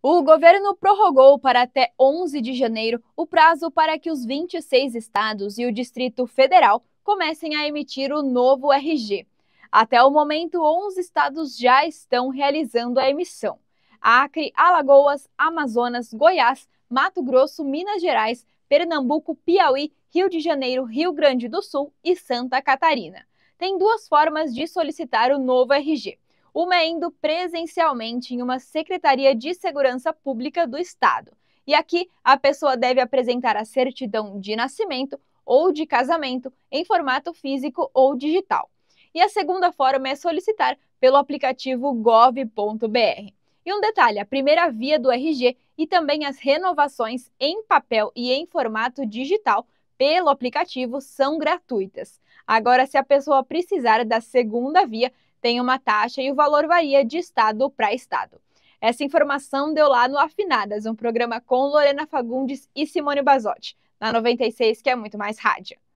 O governo prorrogou para até 11 de janeiro o prazo para que os 26 estados e o Distrito Federal comecem a emitir o novo RG. Até o momento, 11 estados já estão realizando a emissão: Acre, Alagoas, Amazonas, Goiás, Mato Grosso, Minas Gerais, Pernambuco, Piauí, Rio de Janeiro, Rio Grande do Sul e Santa Catarina. Tem duas formas de solicitar o novo RG uma é indo presencialmente em uma Secretaria de Segurança Pública do Estado. E aqui a pessoa deve apresentar a certidão de nascimento ou de casamento em formato físico ou digital. E a segunda forma é solicitar pelo aplicativo gov.br. E um detalhe: a primeira via do RG e também as renovações em papel e em formato digital pelo aplicativo são gratuitas. Agora, se a pessoa precisar da segunda via, tem uma taxa e o valor varia de estado para estado. Essa informação deu lá no Afinadas, um programa com Lorena Fagundes e Simone Basotti, na 96, que é muito mais rádio.